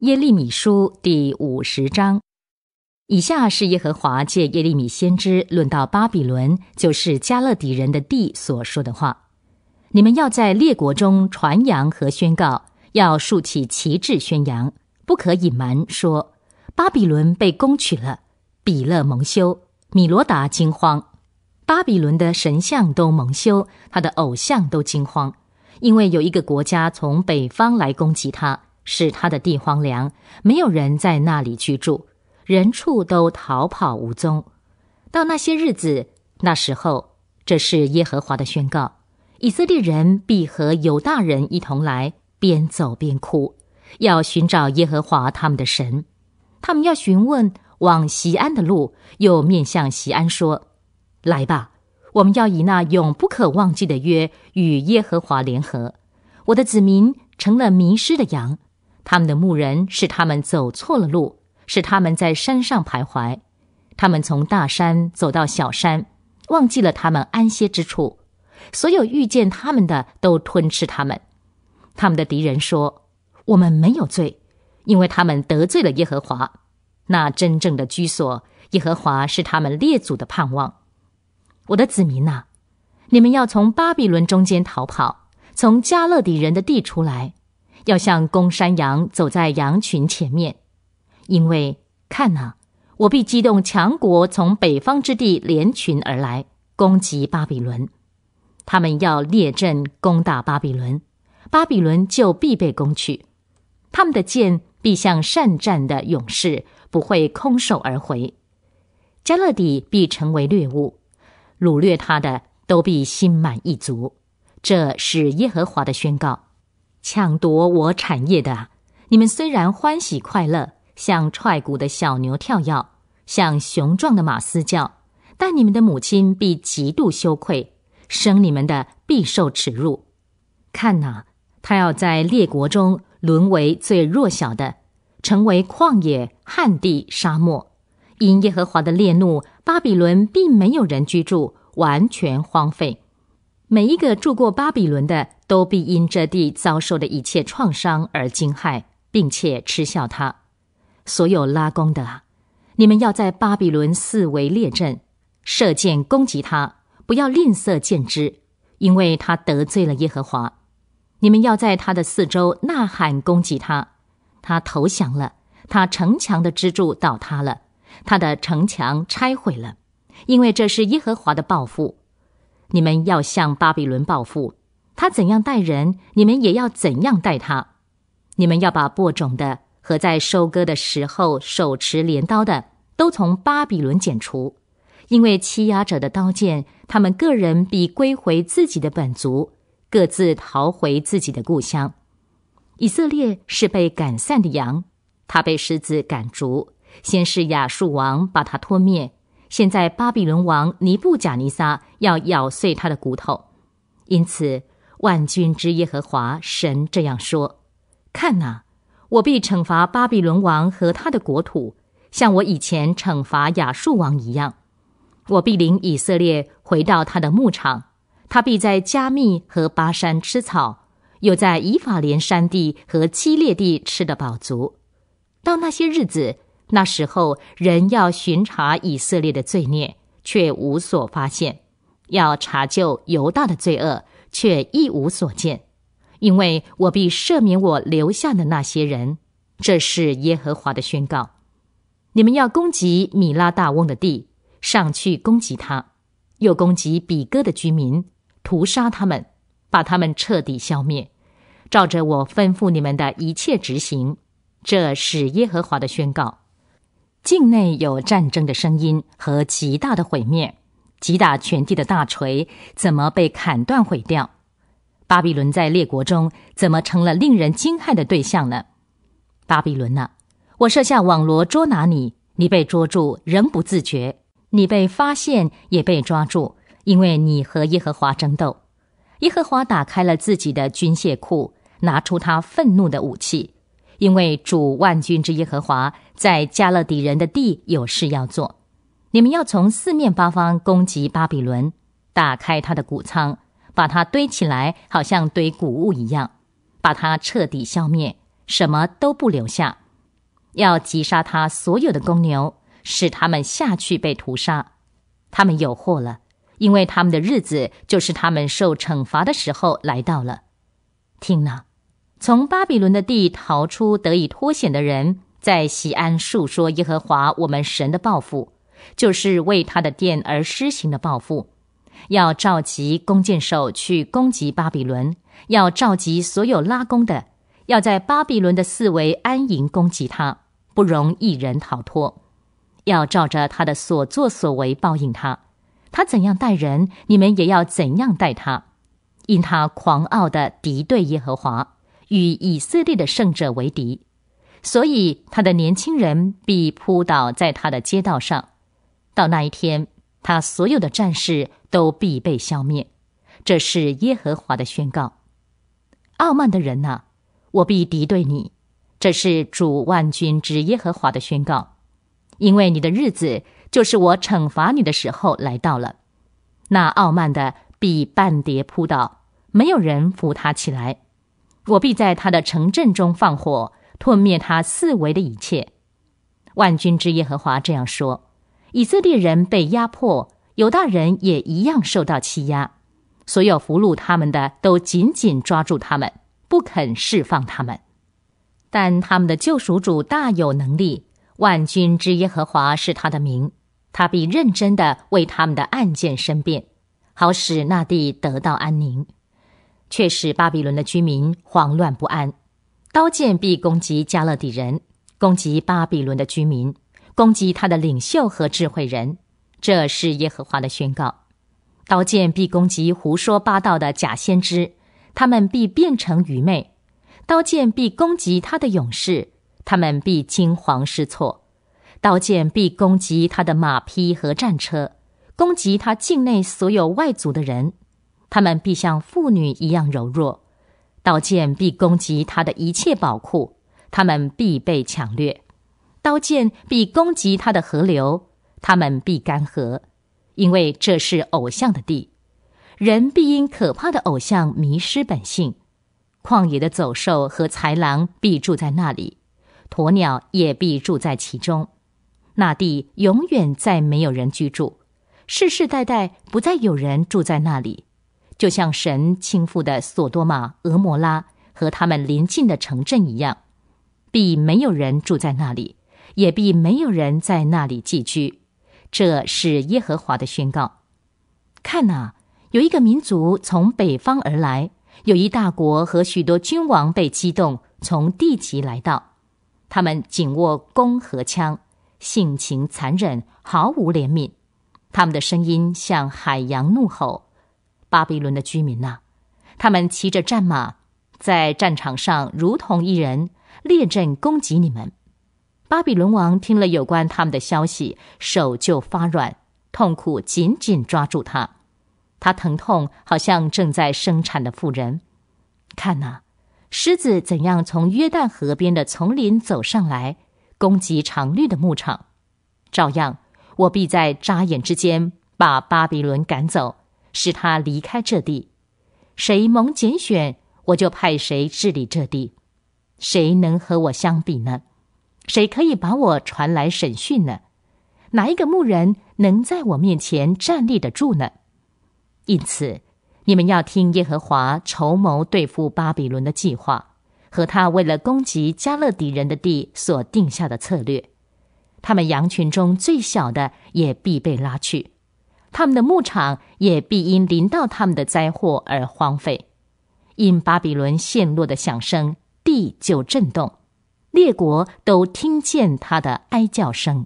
耶利米书第五十章，以下是耶和华借耶利米先知论到巴比伦，就是加勒底人的地所说的话：你们要在列国中传扬和宣告，要竖起旗帜宣扬，不可隐瞒说巴比伦被攻取了。比勒蒙羞，米罗达惊慌，巴比伦的神像都蒙羞，他的偶像都惊慌，因为有一个国家从北方来攻击他。使他的地荒凉，没有人在那里居住，人畜都逃跑无踪。到那些日子，那时候，这是耶和华的宣告：以色列人必和犹大人一同来，边走边哭，要寻找耶和华他们的神。他们要询问往西安的路，又面向西安说：“来吧，我们要以那永不可忘记的约与耶和华联合。我的子民成了迷失的羊。”他们的牧人是他们走错了路，是他们在山上徘徊，他们从大山走到小山，忘记了他们安歇之处。所有遇见他们的都吞吃他们。他们的敌人说：“我们没有罪，因为他们得罪了耶和华。那真正的居所，耶和华是他们列祖的盼望。”我的子民呐，你们要从巴比伦中间逃跑，从加勒底人的地出来。要像公山羊走在羊群前面，因为看呐，我必激动强国从北方之地联群而来，攻击巴比伦。他们要列阵攻打巴比伦，巴比伦就必被攻取。他们的剑必像善战的勇士，不会空手而回。加勒底必成为猎物，掳掠他的都必心满意足。这是耶和华的宣告。抢夺我产业的，你们虽然欢喜快乐，像踹鼓的小牛跳跃，像雄壮的马嘶叫，但你们的母亲必极度羞愧，生你们的必受耻辱。看呐，他要在列国中沦为最弱小的，成为旷野、旱地、沙漠。因耶和华的烈怒，巴比伦并没有人居住，完全荒废。每一个住过巴比伦的，都必因这地遭受的一切创伤而惊骇，并且嗤笑他。所有拉弓的啊，你们要在巴比伦四围列阵，射箭攻击他，不要吝啬箭支，因为他得罪了耶和华。你们要在他的四周呐喊攻击他，他投降了，他城墙的支柱倒塌了，他的城墙拆毁了，因为这是耶和华的报复。你们要向巴比伦报复，他怎样待人，你们也要怎样待他。你们要把播种的和在收割的时候手持镰刀的，都从巴比伦剪除，因为欺压者的刀剑，他们个人必归回自己的本族，各自逃回自己的故乡。以色列是被赶散的羊，他被狮子赶逐，先是亚述王把他拖灭。现在巴比伦王尼布贾尼撒要咬碎他的骨头，因此万军之耶和华神这样说：“看哪，我必惩罚巴比伦王和他的国土，像我以前惩罚亚述王一样。我必领以色列回到他的牧场，他必在加密和巴山吃草，又在以法莲山地和基列地吃得饱足。到那些日子。”那时候，人要巡查以色列的罪孽，却无所发现；要查究犹大的罪恶，却一无所见，因为我必赦免我留下的那些人。这是耶和华的宣告。你们要攻击米拉大翁的地，上去攻击他，又攻击比哥的居民，屠杀他们，把他们彻底消灭，照着我吩咐你们的一切执行。这是耶和华的宣告。境内有战争的声音和极大的毁灭，击打全地的大锤怎么被砍断毁掉？巴比伦在列国中怎么成了令人惊骇的对象呢？巴比伦呐，我设下网罗捉拿你，你被捉住仍不自觉，你被发现也被抓住，因为你和耶和华争斗。耶和华打开了自己的军械库，拿出他愤怒的武器，因为主万军之耶和华。在加勒底人的地有事要做，你们要从四面八方攻击巴比伦，打开他的谷仓，把它堆起来，好像堆谷物一样，把它彻底消灭，什么都不留下。要击杀他所有的公牛，使他们下去被屠杀。他们有祸了，因为他们的日子就是他们受惩罚的时候来到了。听呐，从巴比伦的地逃出得以脱险的人。在西安述说耶和华我们神的报复，就是为他的殿而施行的报复，要召集弓箭手去攻击巴比伦，要召集所有拉弓的，要在巴比伦的四围安营攻击他，不容一人逃脱。要照着他的所作所为报应他，他怎样待人，你们也要怎样待他，因他狂傲的敌对耶和华，与以色列的圣者为敌。所以他的年轻人必扑倒在他的街道上。到那一天，他所有的战士都必被消灭。这是耶和华的宣告。傲慢的人呐，我必敌对你。这是主万军之耶和华的宣告，因为你的日子就是我惩罚你的时候来到了。那傲慢的必半跌扑倒，没有人扶他起来。我必在他的城镇中放火。吞灭他四围的一切，万军之耶和华这样说：以色列人被压迫，犹大人也一样受到欺压。所有俘虏他们的都紧紧抓住他们，不肯释放他们。但他们的救赎主大有能力，万军之耶和华是他的名，他必认真地为他们的案件申辩，好使那地得到安宁，却使巴比伦的居民慌乱不安。刀剑必攻击加勒底人，攻击巴比伦的居民，攻击他的领袖和智慧人。这是耶和华的宣告：刀剑必攻击胡说八道的假先知，他们必变成愚昧；刀剑必攻击他的勇士，他们必惊惶失措；刀剑必攻击他的马匹和战车，攻击他境内所有外族的人，他们必像妇女一样柔弱。刀剑必攻击他的一切宝库，他们必被抢掠；刀剑必攻击他的河流，他们必干涸，因为这是偶像的地。人必因可怕的偶像迷失本性，旷野的走兽和豺狼必住在那里，鸵鸟也必住在其中。那地永远再没有人居住，世世代代不再有人住在那里。就像神倾覆的索多玛、俄摩拉和他们临近的城镇一样，必没有人住在那里，也必没有人在那里寄居。这是耶和华的宣告。看呐，有一个民族从北方而来，有一大国和许多君王被激动从地级来到，他们紧握弓和枪，性情残忍，毫无怜悯。他们的声音像海洋怒吼。巴比伦的居民呐，他们骑着战马，在战场上如同一人列阵攻击你们。巴比伦王听了有关他们的消息，手就发软，痛苦紧紧抓住他，他疼痛好像正在生产的妇人。看呐，狮子怎样从约旦河边的丛林走上来，攻击常绿的牧场。照样，我必在眨眼之间把巴比伦赶走。使他离开这地，谁蒙拣选，我就派谁治理这地。谁能和我相比呢？谁可以把我传来审讯呢？哪一个牧人能在我面前站立得住呢？因此，你们要听耶和华筹谋对付巴比伦的计划，和他为了攻击加勒底人的地所定下的策略。他们羊群中最小的也必被拉去。他们的牧场也必因临到他们的灾祸而荒废，因巴比伦陷落的响声，地就震动，列国都听见他的哀叫声。